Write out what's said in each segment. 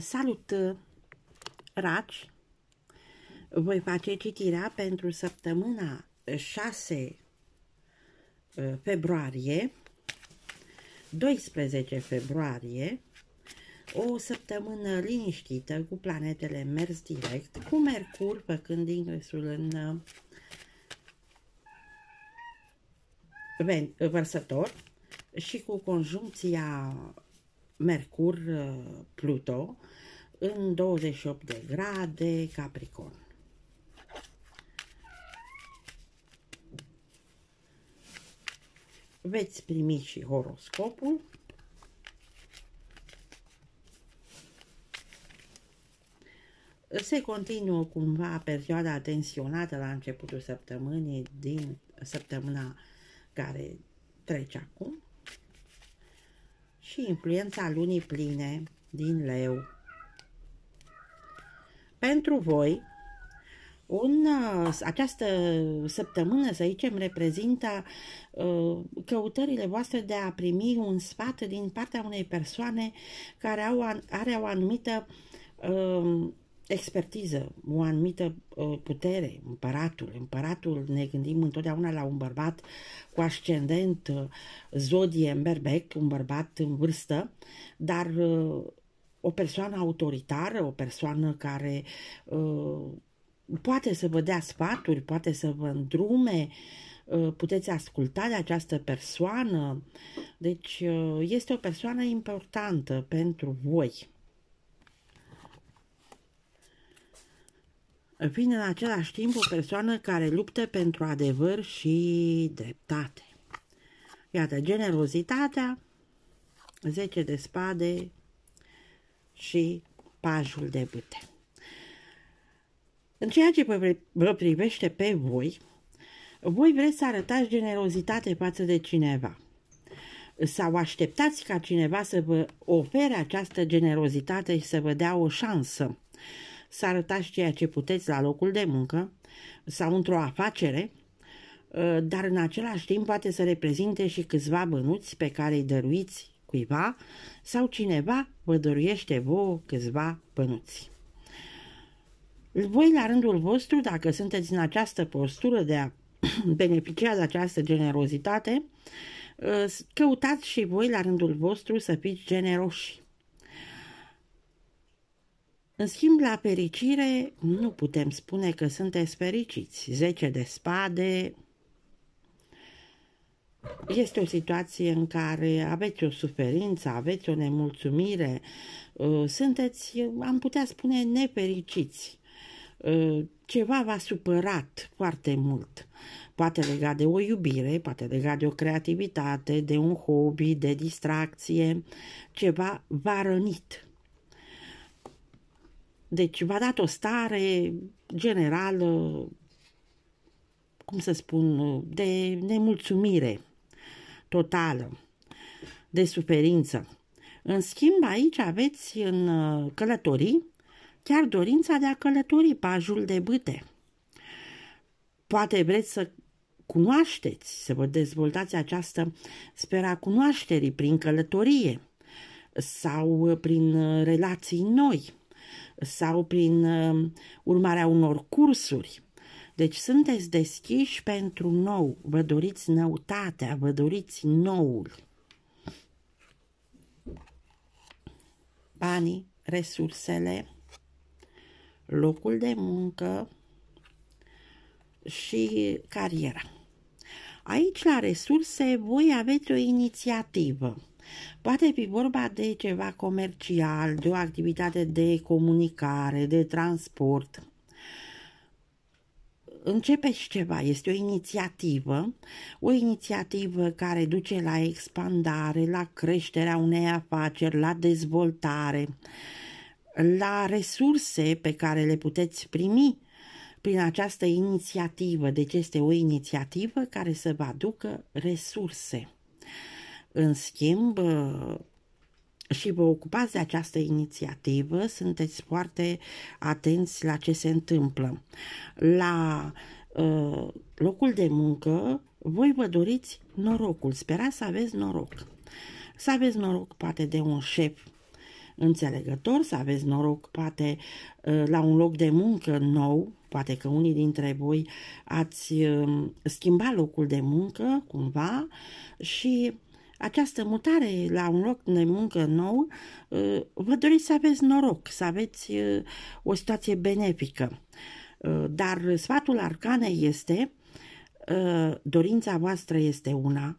Salut, raci! Voi face citirea pentru săptămâna 6 uh, februarie, 12 februarie, o săptămână liniștită cu planetele mers direct, cu Mercur făcând ingresul în uh, vărsător și cu conjuncția Mercur, uh, Pluto, în 28 de grade, Capricorn. Veți primi și horoscopul. Se continuă cumva perioada tensionată la începutul săptămânii din săptămâna care trece acum și influența lunii pline din leu. Pentru voi, un, uh, această săptămână, să zicem, reprezintă uh, căutările voastre de a primi un sfat din partea unei persoane care au, are o anumită uh, expertiză, o anumită uh, putere, împăratul. Împăratul, ne gândim întotdeauna la un bărbat cu ascendent, uh, zodie în berbec, un bărbat în vârstă, dar uh, o persoană autoritară, o persoană care uh, poate să vă dea sfaturi, poate să vă îndrume, uh, puteți asculta de această persoană. Deci uh, este o persoană importantă pentru voi. fiind în același timp o persoană care luptă pentru adevăr și dreptate. Iată, generozitatea, 10 de spade și pajul de bâte. În ceea ce vă privește pe voi, voi vreți să arătați generozitate față de cineva sau așteptați ca cineva să vă ofere această generozitate și să vă dea o șansă să arătați ceea ce puteți la locul de muncă sau într-o afacere, uh, dar în același timp poate să reprezinte și câțiva bănuți pe care îi dăruiți cuiva sau cineva vă dăruiește vouă câțiva bănuți. Voi, la rândul vostru, dacă sunteți în această postură de a beneficia de această generozitate, uh, căutați și voi, la rândul vostru, să fiți generoși. În schimb, la fericire, nu putem spune că sunteți fericiți. Zece de spade este o situație în care aveți o suferință, aveți o nemulțumire, uh, sunteți, am putea spune, nefericiți. Uh, ceva v-a supărat foarte mult, poate legat de o iubire, poate legat de o creativitate, de un hobby, de distracție, ceva v-a rănit deci v-a dat o stare generală, cum să spun, de nemulțumire totală, de suferință. În schimb, aici aveți în uh, călătorii chiar dorința de a călători pajul de bâte. Poate vreți să cunoașteți, să vă dezvoltați această spera cunoașterii prin călătorie sau prin uh, relații noi sau prin um, urmarea unor cursuri. Deci sunteți deschiși pentru nou, vă doriți noutatea, vă doriți noul. Banii, resursele, locul de muncă și cariera. Aici, la resurse, voi aveți o inițiativă Poate fi vorba de ceva comercial, de o activitate de comunicare, de transport. și ceva, este o inițiativă, o inițiativă care duce la expandare, la creșterea unei afaceri, la dezvoltare, la resurse pe care le puteți primi prin această inițiativă. Deci este o inițiativă care să vă aducă resurse. În schimb, și vă ocupați de această inițiativă, sunteți foarte atenți la ce se întâmplă. La uh, locul de muncă, voi vă doriți norocul, sperați să aveți noroc. Să aveți noroc poate de un șef înțelegător, să aveți noroc poate uh, la un loc de muncă nou, poate că unii dintre voi ați schimba uh, schimbat locul de muncă cumva și această mutare la un loc de muncă nou, uh, vă doriți să aveți noroc, să aveți uh, o situație benefică. Uh, dar sfatul arcanei este, dorința voastră este una,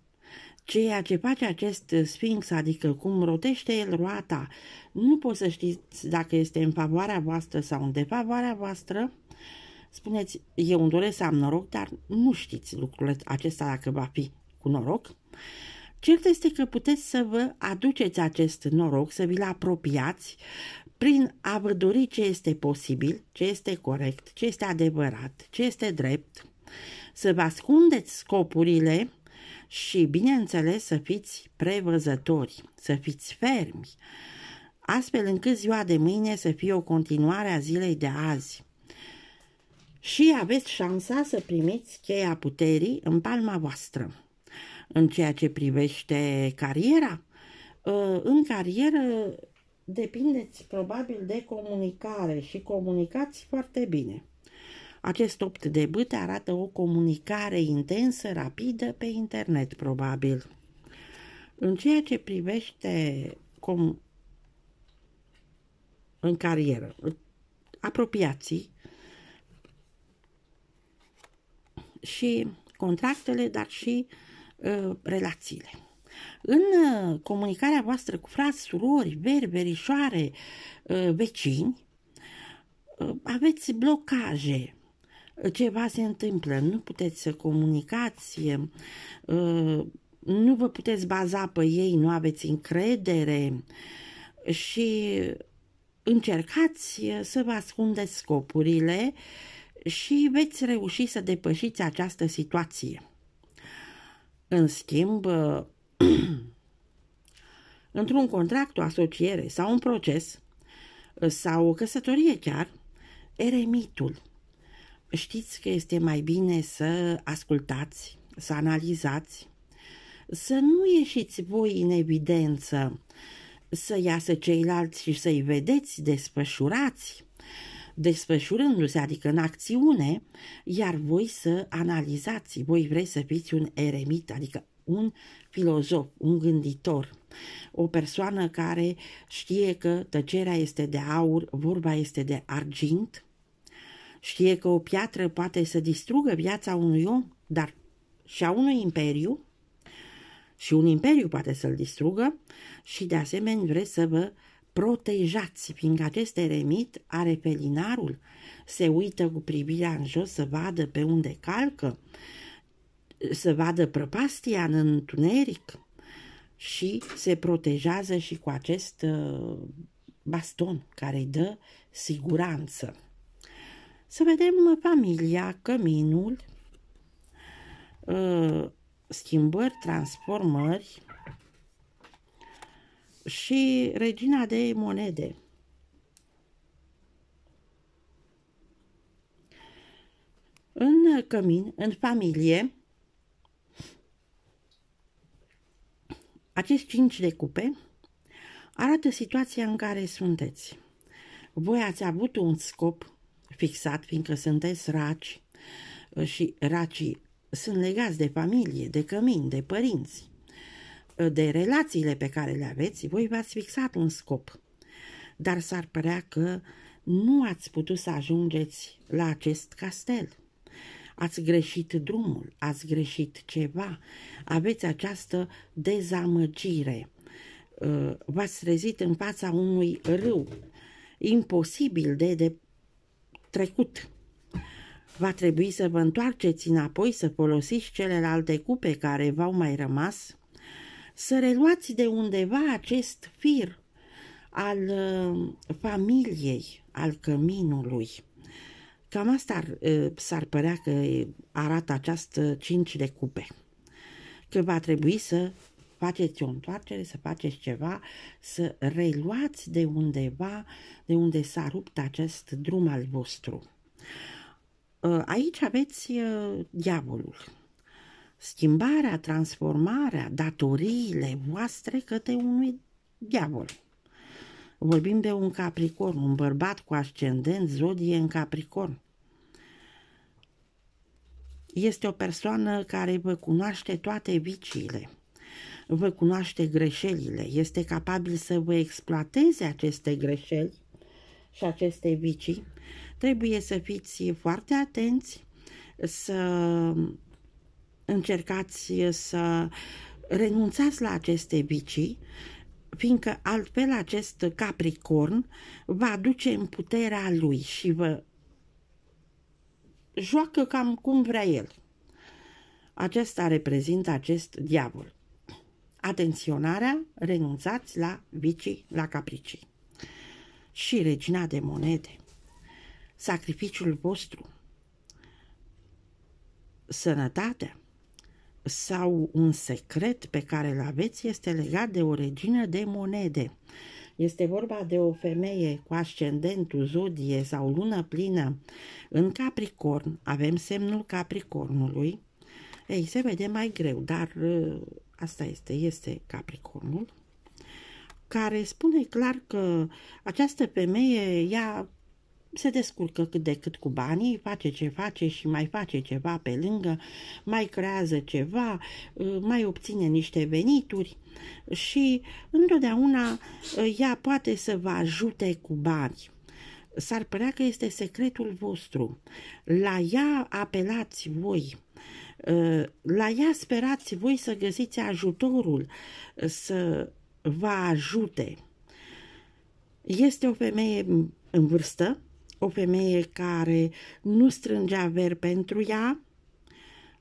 ceea ce face acest sfinx, adică cum rotește el roata, nu poți să știți dacă este în favoarea voastră sau în defavoarea voastră, spuneți, eu îmi doresc să am noroc, dar nu știți lucrurile acesta dacă va fi cu noroc. Uh, Cert este că puteți să vă aduceți acest noroc, să vi-l apropiați prin a vă dori ce este posibil, ce este corect, ce este adevărat, ce este drept, să vă ascundeți scopurile și, bineînțeles, să fiți prevăzători, să fiți fermi, astfel încât ziua de mâine să fie o continuare a zilei de azi. Și aveți șansa să primiți cheia puterii în palma voastră în ceea ce privește cariera. Ă, în carieră depindeți probabil de comunicare și comunicați foarte bine. Acest opt de bâte arată o comunicare intensă, rapidă pe internet, probabil. În ceea ce privește com- în carieră, apropiații și contractele, dar și uh, Uh, relațiile. În uh, comunicarea voastră cu frați, surori, verișoare, uh, vecini, aveți blocaje, ceva se întâmplă, nu puteți să comunicați, nu vă puteți baza pe ei, nu aveți încredere și încercați să vă ascundeți scopurile și veți reuși să depășiți această situație. În schimb, într-un contract, o asociere sau un proces sau o căsătorie chiar, eremitul. Știți că este mai bine să ascultați, să analizați, să nu ieșiți voi în evidență, să iasă ceilalți și să-i vedeți desfășurați, desfășurându-se, adică în acțiune, iar voi să analizați, voi vreți să fiți un eremit, adică un filozof, un gânditor, o persoană care știe că tăcerea este de aur, vorba este de argint, știe că o piatră poate să distrugă viața unui om, dar și a unui imperiu, și un imperiu poate să-l distrugă, și de asemenea vreți să vă uh, protejați, fiindcă acest eremit are pelinarul, se uită cu privirea în jos să vadă pe unde calcă, să vadă prăpastia în întuneric și se protejează și cu acest uh, baston care îi dă siguranță. Să vedem familia, căminul, uh, schimbări, transformări, și regina de monede. În cămin, în familie, acest cinci de cupe arată situația în care sunteți. Voi ați avut un scop fixat, fiindcă sunteți raci și racii sunt legați de familie, de cămin, de părinți de relațiile pe care le aveți, voi v-ați fixat un scop, dar s-ar părea că nu ați putut să ajungeți la acest castel. Ați greșit drumul, ați greșit ceva, aveți această dezamăgire. Uh, v-ați trezit în fața unui râu imposibil de, de trecut. Va trebui să vă întoarceți înapoi să folosiți celelalte cupe care v-au mai rămas să reluați de undeva acest fir al uh, familiei, al căminului. Cam asta ar, uh, s-ar părea că arată această cinci de cupe. Că va trebui să faceți o întoarcere, să faceți ceva, să reluați de undeva, de unde s-a rupt acest drum al vostru. Uh, aici aveți diavolul schimbarea, transformarea, datoriile voastre către unui diavol. Vorbim de un capricorn, un bărbat cu ascendent, zodie în capricorn. Este o persoană care vă cunoaște toate viciile, vă cunoaște greșelile, este capabil să vă exploateze aceste greșeli și aceste vicii. Trebuie să fiți foarte atenți, să încercați să renunțați la aceste vicii, fiindcă altfel acest capricorn va aduce în puterea lui și vă joacă cam cum vrea el. Acesta reprezintă acest diavol. Atenționarea, renunțați la vicii, la capricii. Și regina de monede, sacrificiul vostru, sănătatea, sau un secret pe care îl aveți este legat de o regină de monede. Este vorba de o femeie cu ascendentul zodie sau lună plină în Capricorn. Avem semnul Capricornului. Ei, se vede mai greu, dar ă, asta este, este Capricornul care spune clar că această femeie ea se descurcă cât de cât cu banii, face ce face și mai face ceva pe lângă, mai creează ceva, ă, mai obține niște venituri și întotdeauna ă, ea poate să vă ajute cu bani. S-ar părea că este secretul vostru. La ea apelați voi. Ă, la ea sperați voi să găsiți ajutorul, să vă ajute. Este o femeie în vârstă, o femeie care nu strângea ver pentru ea,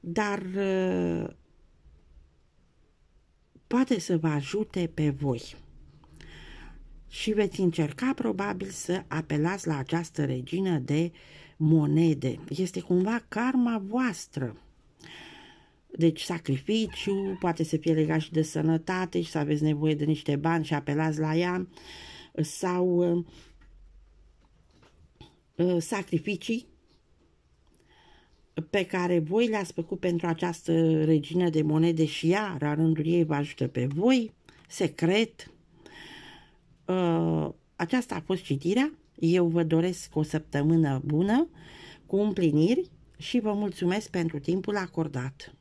dar uh, poate să vă ajute pe voi. Și veți încerca probabil să apelați la această regină de monede. Este cumva karma voastră. Deci sacrificiu, poate să fie legat și de sănătate și să aveți nevoie de niște bani și apelați la ea sau uh, Uh, sacrificii pe care voi le-ați făcut pentru această regină de monede și ea, la rândul ei, vă ajută pe voi, secret. Uh, aceasta a fost citirea. Eu vă doresc o săptămână bună, cu împliniri și vă mulțumesc pentru timpul acordat.